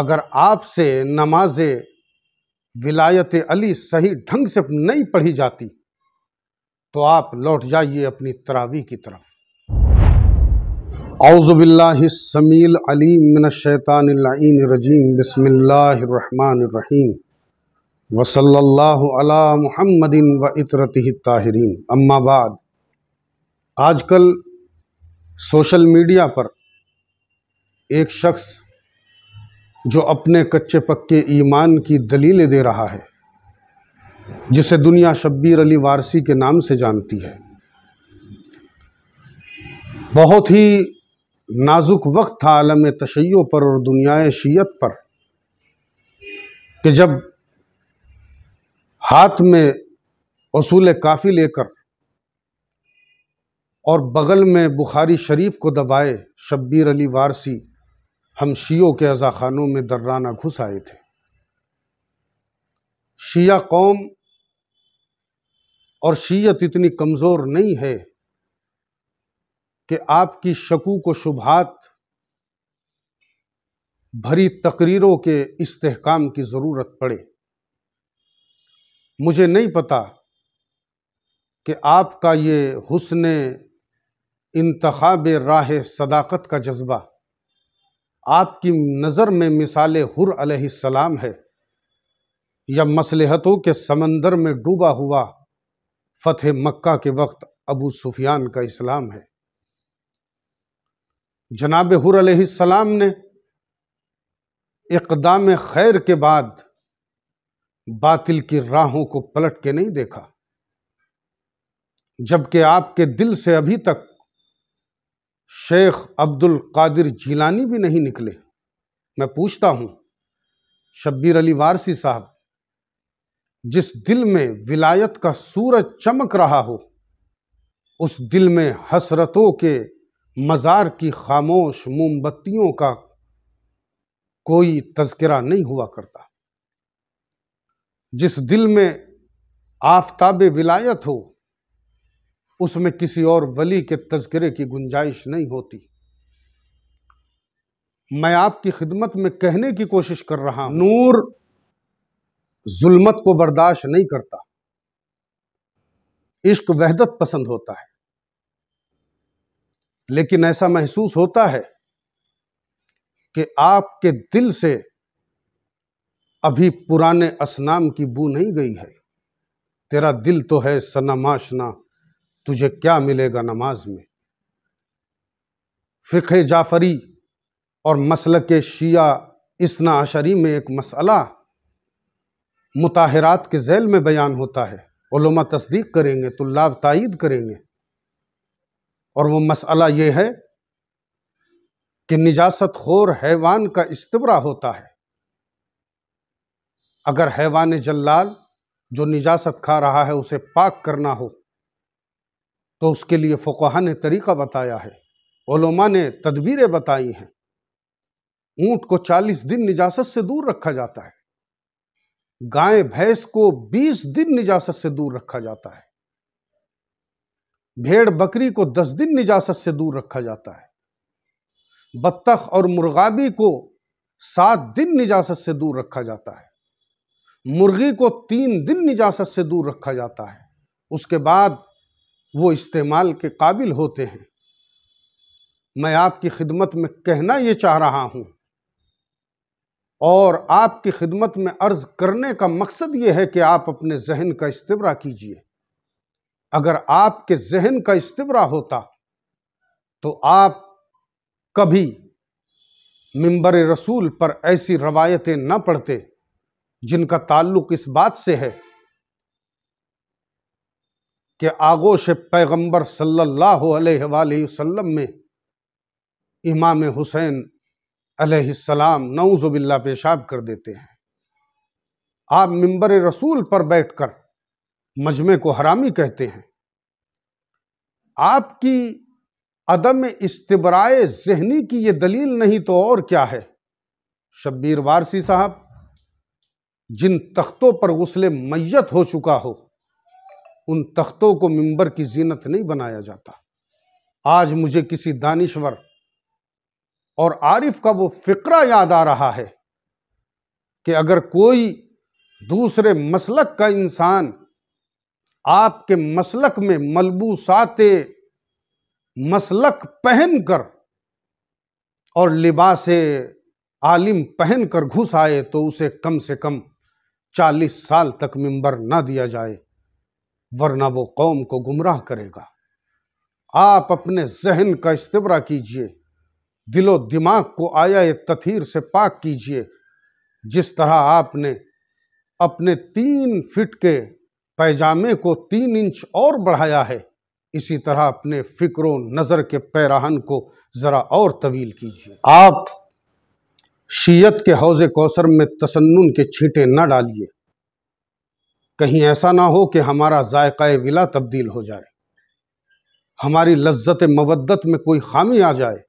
अगर आपसे नमाज विलायत अली सही ढंग से नहीं पढ़ी जाती तो आप लौट जाइए अपनी तरावी की तरफ औज़बिल्लासमील अलीमिनशैतानलाइन रजीम बसमीम वसल्ला महमदिन व इतरती ताहरीन अम्माबाद आजकल सोशल मीडिया पर एक शख्स जो अपने कच्चे पक्के ईमान की दलीलें दे रहा है जिसे दुनिया शब्बीर अली वारसी के नाम से जानती है बहुत ही नाजुक वक्त था आलम तशैयों पर और दुनिया शीयत पर कि जब हाथ में असूल काफ़ी लेकर और बगल में बुखारी शरीफ को दबाए शब्बीर अली वारसी हम शियों के अज़ा खानों में दर्राना घुस आए थे शिया कौम और शीयत इतनी कमज़ोर नहीं है कि आपकी शकू को शुभात भरी तकरीरों के इस्तेहकाम की ज़रूरत पड़े मुझे नहीं पता कि आपका ये हुसन इंतब राह सदाकत का जज्बा आपकी नज़र में मिसाल हुर अलैहिस्सलाम है या मसलहतों के समंदर में डूबा हुआ फतेह मक्का के वक्त अबू सुफियान का इस्लाम है जनाब हुर अलैहिस्सलाम ने इकदाम खैर के बाद बातिल की राहों को पलट के नहीं देखा जबकि आपके दिल से अभी तक शेख अब्दुल कादिर जीलानी भी नहीं निकले मैं पूछता हूँ शब्बीर अली वारसी साहब जिस दिल में विलायत का सूरज चमक रहा हो उस दिल में हसरतों के मज़ार की खामोश मोमबत्तियों का कोई तस्करा नहीं हुआ करता जिस दिल में आफताब विलायत हो उसमें किसी और वली के तस्करे की गुंजाइश नहीं होती मैं आपकी खिदमत में कहने की कोशिश कर रहा हूं नूर जुल्मत को बर्दाश्त नहीं करता इश्क वहदत पसंद होता है लेकिन ऐसा महसूस होता है कि आपके दिल से अभी पुराने असनाम की बू नहीं गई है तेरा दिल तो है सनमाशना तुझे क्या मिलेगा नमाज में फ़िक्र जाफ़री और मसल के शिया इसना अशरी में एक मसला मुताहरात के जैल में बयान होता है ओलमा तस्दीक करेंगे लाभ तइद करेंगे और वो मसला ये है कि निजासत खोर हैवान का इस्तबरा होता है अगर हैवान जल्लाल जो निजासत खा रहा है उसे पाक करना हो तो उसके लिए फ़ुकाहा ने तरीक़ा बताया है ओलमा ने तदबीरें बताई हैं ऊँट को चालीस दिन निजासत से दूर रखा जाता है गाय भैंस को बीस दिन निजासत से दूर रखा जाता है भेड़ बकरी को दस दिन निजासत से दूर रखा जाता है बत्तख और मुर्गाबी को सात दिन निजासत से दूर रखा जाता है मुर्गी को तीन दिन निजासत से दूर रखा जाता है उसके बाद वो इस्तेमाल के काबिल होते हैं मैं आपकी खिदमत में कहना ये चाह रहा हूँ और आपकी खिदमत में अर्ज़ करने का मकसद ये है कि आप अपने जहन का इस्तबरा कीजिए अगर आपके जहन का इस्तबरा होता तो आप कभी मंबर रसूल पर ऐसी रवायतें न पढ़ते जिनका ताल्लुक इस बात से है कि आगोश पैगंबर सल्लल्लाहु अलैहि वसल्लम में इमाम हुसैन अलैहिस्सलाम नौज़ुबिल्ला पेशाब कर देते हैं आप मिंबर रसूल पर बैठकर मजमे को हरामी कहते हैं आपकी अदम इस्तबराए जहनी की ये दलील नहीं तो और क्या है शब्बीर वारसी साहब जिन तख्तों पर गसल मैत हो चुका हो उन तख्तों को मिंबर की जीनत नहीं बनाया जाता आज मुझे किसी दानिश्वर और आरिफ का वो फ़िक्रा याद आ रहा है कि अगर कोई दूसरे मसलक का इंसान आपके मसलक में मलबूसाते मसलक पहन कर और लिबास आलिम पहन कर घुस आए तो उसे कम से कम चालीस साल तक मिंबर ना दिया जाए वरना वो कौम को गुमराह करेगा आप अपने जहन का इस्तबरा कीजिए दिलो दिमाग को आया तथीर से पाक कीजिए जिस तरह आपने अपने तीन फिट के पैजामे को तीन इंच और बढ़ाया है इसी तरह अपने फिक्रो नज़र के पैराहन को ज़रा और तवील कीजिए आप शीयत के हौज़ कौसर में तसन्न के छींटे न डालिए कहीं ऐसा ना हो कि हमारा जायका विला तब्दील हो जाए हमारी लज्जत मवदत में कोई खामी आ जाए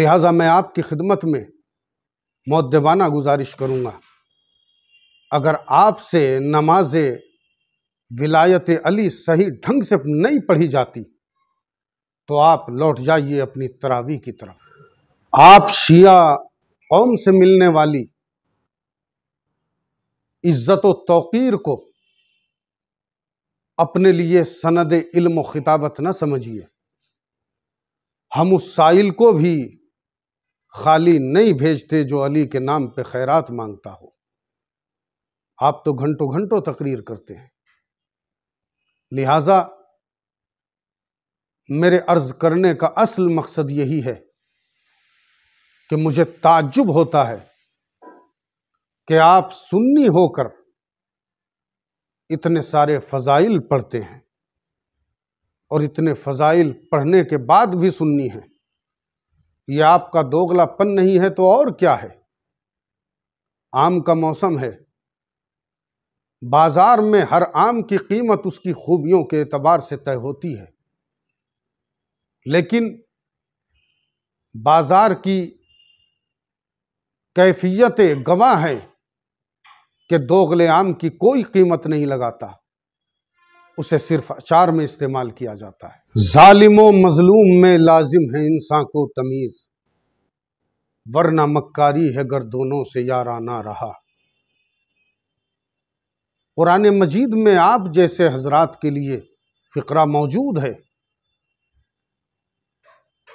लिहाजा मैं आपकी खिदमत में मौदबाना गुजारिश करूँगा अगर आपसे नमाज विलायत अली सही ढंग से नहीं पढ़ी जाती तो आप लौट जाइए अपनी तरावी की तरफ आप शिया कौम से मिलने वाली इज़्ज़त तोक़ीर को अपने लिए सनद इल्म खिताबत न समझिए हम उस साइल को भी खाली नहीं भेजते जो अली के नाम पे खैरात मांगता हो आप तो घंटों घंटों तकरीर करते हैं लिहाजा मेरे अर्ज करने का असल मकसद यही है कि मुझे ताज्जुब होता है कि आप सुन्नी होकर इतने सारे फजाइल पढ़ते हैं और इतने फजाइल पढ़ने के बाद भी सुन्नी हैं यह आपका दोगलापन नहीं है तो और क्या है आम का मौसम है बाजार में हर आम की कीमत उसकी खूबियों के एतबार से तय होती है लेकिन बाजार की कैफियतें गवाह हैं कि दोगले आम की कोई कीमत नहीं लगाता उसे सिर्फ अचार में इस्तेमाल किया जाता है जालिमो मजलूम में लाजिम है इंसान को तमीज़ वरना मक्कारी है अगर दोनों से याराना रहा कुरान मजीद में आप जैसे हजरात के लिए फ़िक्रा मौजूद है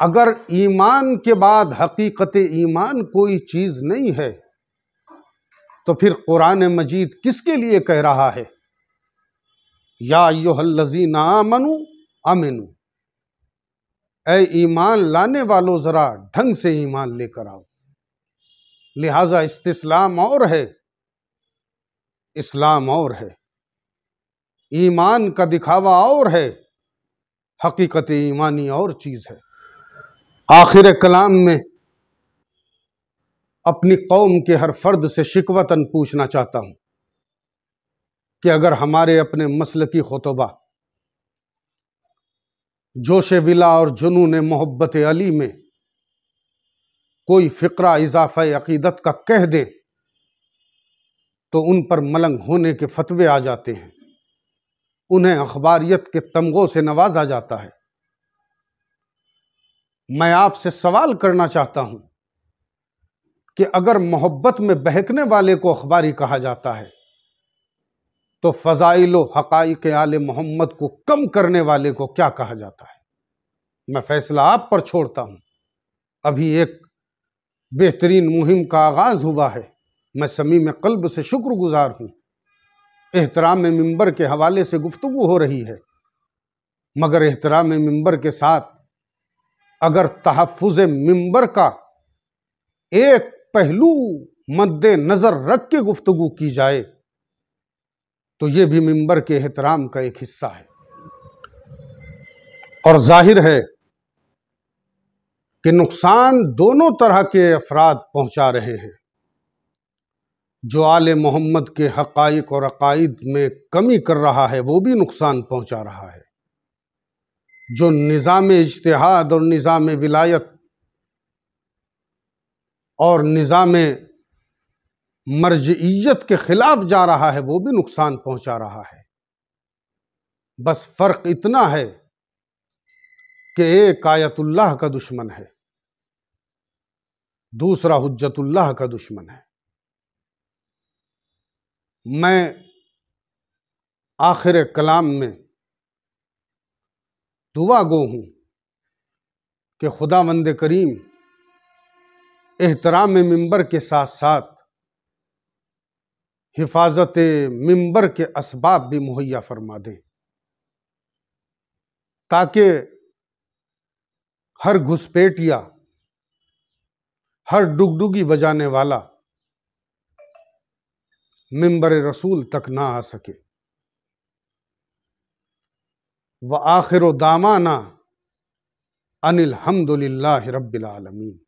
अगर ईमान के बाद हकीकत ईमान कोई चीज़ नहीं है तो फिर कुरान मजीद किसके लिए कह रहा है या योहल्लजी ना अमिनु ए ईमान लाने वालों ज़रा ढंग से ईमान लेकर आओ लिहाजा इस्तेलाम और है इस्लाम और है ईमान का दिखावा और है हकीकत ईमानी और चीज़ है आखिर कलाम में अपनी कौम के हर फर्द से शिकवतन पूछना चाहता हूँ कि अगर हमारे अपने मसल की खुतबा जोश विला और जुनून मोहब्बत अली में कोई फ़िक्रा इजाफा अकीदत का कह दे तो उन पर मलंग होने के फतवे आ जाते हैं उन्हें अखबारियत के तमगों से नवाजा जाता है मैं आपसे सवाल करना चाहता हूँ कि अगर मोहब्बत में बहकने वाले को अखबारी कहा जाता है तो फ़ज़ाइल हक़ाई के आल मोहम्मद को कम करने वाले को क्या कहा जाता है मैं फ़ैसला आप पर छोड़ता हूं अभी एक बेहतरीन मुहिम का आगाज़ हुआ है मैं समीम कल्ब से शुक्रगुजार हूं एहतराम मंबर के हवाले से गुफ्तु हो रही है मगर एहतराम मंबर के साथ अगर तहफ़ मंबर का एक पहलू मद्देनज़र रख के गुफ्तु की जाए तो ये भी मंबर के एहतराम का एक हिस्सा है और जाहिर है कि नुकसान दोनों तरह के अफराद पहुंचा रहे हैं जो आले मोहम्मद के हक़ और अकायद में कमी कर रहा है वो भी नुकसान पहुंचा रहा है जो निज़ाम इजतहाद और निज़ाम विलायत और निज़ाम मर्जियत के ख़िलाफ़ जा रहा है वो भी नुकसान पहुंचा रहा है बस फ़र्क इतना है कि एक आयतुल्लाह का दुश्मन है दूसरा हजतुल्लाह का दुश्मन है मैं आखिर कलाम में दुआ गो हूँ कि खुदा वंद करीम एहतराम मंबर के साथ साथ हिफाजत मंबर के इसबाब भी मुहैया फरमा दें ताकि हर घुसपैठिया या हर डुगडुगी बजाने वाला मंबर रसूल तक ना आ सके व आखिर दामाना अनिल हमदुल्ला रबालमीन